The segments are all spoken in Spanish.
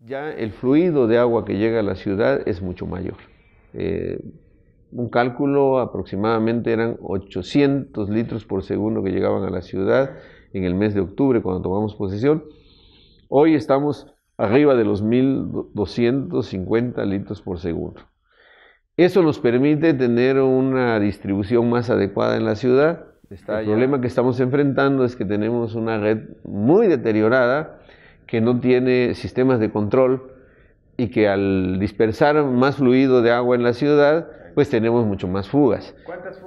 ya el fluido de agua que llega a la ciudad es mucho mayor. Eh, un cálculo aproximadamente eran 800 litros por segundo que llegaban a la ciudad en el mes de octubre cuando tomamos posesión. Hoy estamos arriba de los 1250 litros por segundo. Eso nos permite tener una distribución más adecuada en la ciudad. el problema que estamos enfrentando es que tenemos una red muy deteriorada que no tiene sistemas de control y que al dispersar más fluido de agua en la ciudad, pues tenemos mucho más fugas.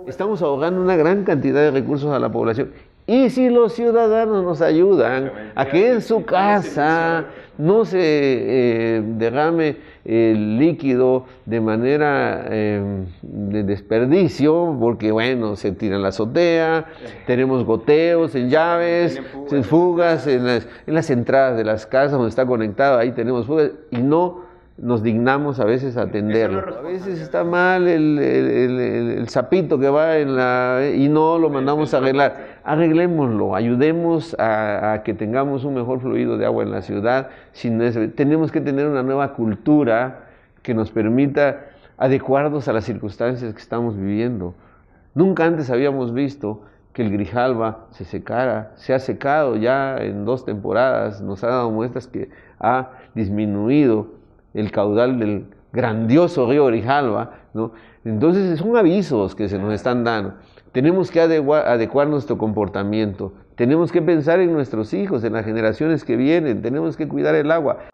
Estamos ahogando una gran cantidad de recursos a la población y si los ciudadanos nos ayudan a que en su casa no se eh, derrame el líquido de manera em, de desperdicio, porque bueno, se tira en la azotea, tenemos goteos en llaves, en fugas, en las entradas de las casas donde está conectado, ahí tenemos fugas y no nos dignamos a veces a atenderlo. A veces está mal el, sapito que va en la... y no lo mandamos a arreglar arreglémoslo, ayudemos a, que tengamos un mejor fluido de agua en la ciudad. tenemos que tener una nueva cultura que nos permita adecuarnos a las circunstancias que estamos viviendo. Nunca antes habíamos visto que el Grijalba se secara, se ha secado ya en dos temporadas, nos ha dado muestras que ha disminuido el caudal del, grandioso río orijalba, ¿no? Entonces son avisos que se nos están dando. Tenemos que adecuar nuestro comportamiento, tenemos que pensar en nuestros hijos, en las generaciones que vienen, tenemos que cuidar el agua.